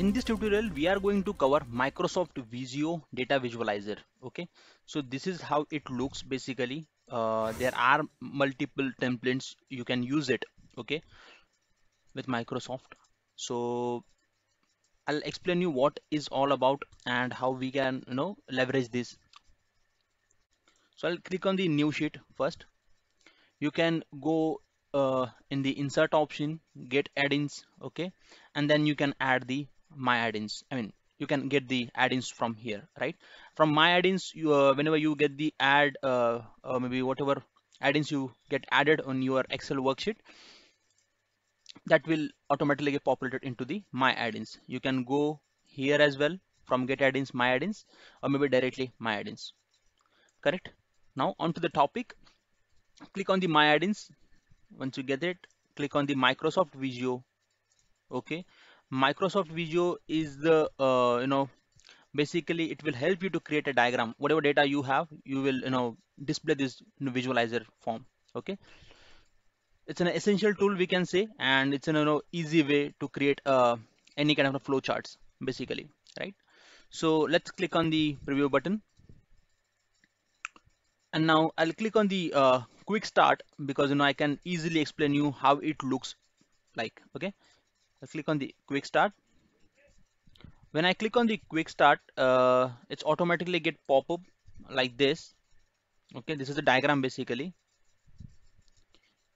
in this tutorial we are going to cover microsoft visio data visualizer okay so this is how it looks basically uh, there are multiple templates you can use it okay with microsoft so i'll explain you what is all about and how we can you know leverage this so i'll click on the new sheet first you can go uh, in the insert option get add-ins okay and then you can add the my add-ins i mean you can get the add-ins from here right from my add-ins you uh, whenever you get the add uh, uh, maybe whatever add-ins you get added on your excel worksheet that will automatically get populated into the my add-ins you can go here as well from get add-ins my add-ins or maybe directly my add-ins correct now onto the topic click on the my add-ins once you get it click on the microsoft visio okay Microsoft Visio is the uh, you know basically it will help you to create a diagram whatever data you have you will you know display this visualizer form okay it's an essential tool we can say and it's an you know easy way to create uh, any kind of flow charts basically right so let's click on the preview button and now I'll click on the uh, quick start because you know I can easily explain you how it looks like okay I'll click on the quick start. When I click on the quick start, uh, it's automatically get pop up like this. Okay, this is the diagram basically.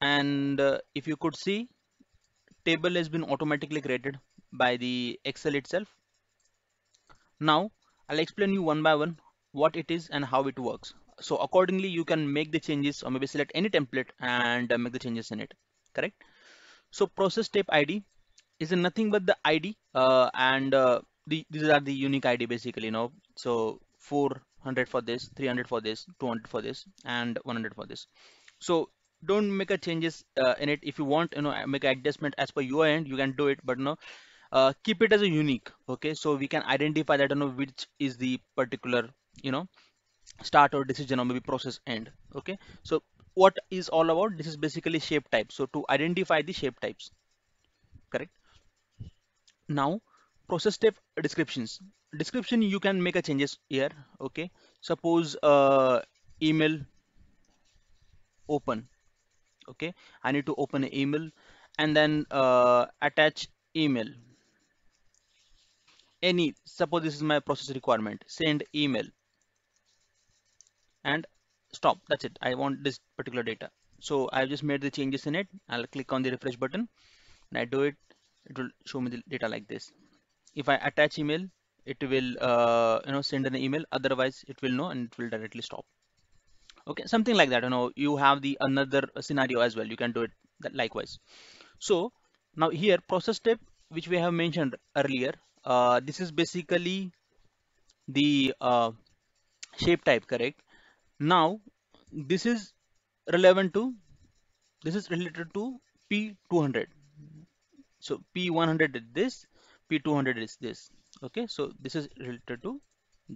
And uh, if you could see, table has been automatically created by the Excel itself. Now I'll explain you one by one what it is and how it works. So accordingly, you can make the changes or maybe select any template and uh, make the changes in it. Correct. So process step ID is nothing but the id uh, and uh, the, these are the unique id basically you know so 400 for this 300 for this 200 for this and 100 for this so don't make a changes uh, in it if you want you know make adjustment as per your end you can do it but no uh, keep it as a unique okay so we can identify that you know which is the particular you know start or decision or maybe process end okay so what is all about this is basically shape type so to identify the shape types correct now process step descriptions description you can make a changes here okay suppose uh, email open okay I need to open an email and then uh, attach email any suppose this is my process requirement send email and stop that's it I want this particular data so I've just made the changes in it I'll click on the refresh button and I do it it will show me the data like this if i attach email it will uh, you know send an email otherwise it will know and it will directly stop okay something like that you know you have the another scenario as well you can do it that likewise so now here process step which we have mentioned earlier uh, this is basically the uh, shape type correct now this is relevant to this is related to p200 so p100 is this p200 is this okay so this is related to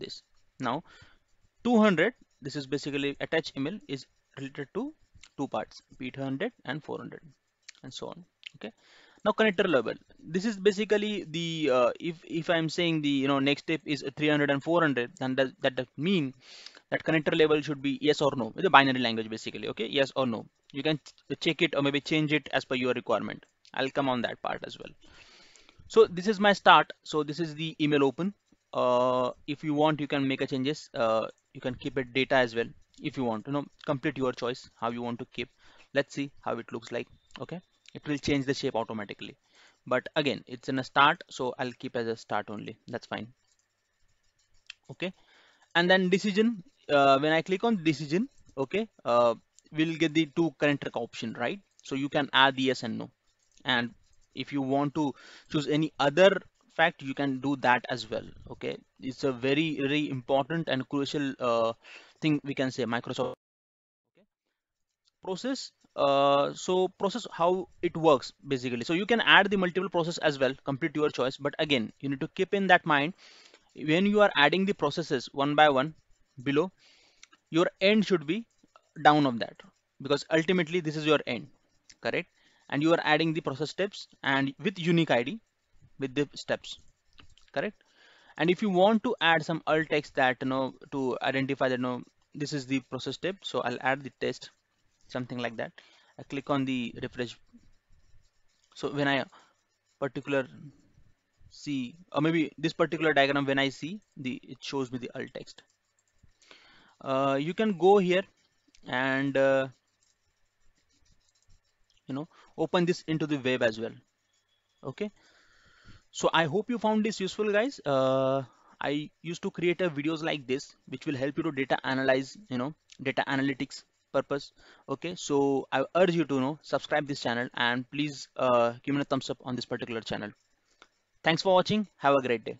this now 200 this is basically attach email is related to two parts p200 and 400 and so on okay now connector level this is basically the uh, if if i'm saying the you know next step is 300 and 400 then that, that does mean that connector level should be yes or no it's a binary language basically okay yes or no you can check it or maybe change it as per your requirement I'll come on that part as well. So this is my start. So this is the email open. Uh, if you want, you can make a changes. Uh, you can keep it data as well if you want you know complete your choice how you want to keep let's see how it looks like okay it will change the shape automatically but again it's in a start so I'll keep as a start only that's fine okay and then decision uh, when I click on decision okay uh, we'll get the two current track option right so you can add yes and no and if you want to choose any other fact you can do that as well okay it's a very very important and crucial uh, thing we can say Microsoft okay. process uh, so process how it works basically so you can add the multiple process as well complete your choice but again you need to keep in that mind when you are adding the processes one by one below your end should be down of that because ultimately this is your end correct and you are adding the process steps and with unique ID with the steps, correct? And if you want to add some alt text that you know to identify that you know this is the process step, so I'll add the test, something like that. I click on the refresh. So when I particular see or maybe this particular diagram when I see the it shows me the alt text uh, you can go here and uh, you know open this into the web as well okay so i hope you found this useful guys uh, i used to create a videos like this which will help you to data analyze you know data analytics purpose okay so i urge you to you know subscribe this channel and please uh, give me a thumbs up on this particular channel thanks for watching have a great day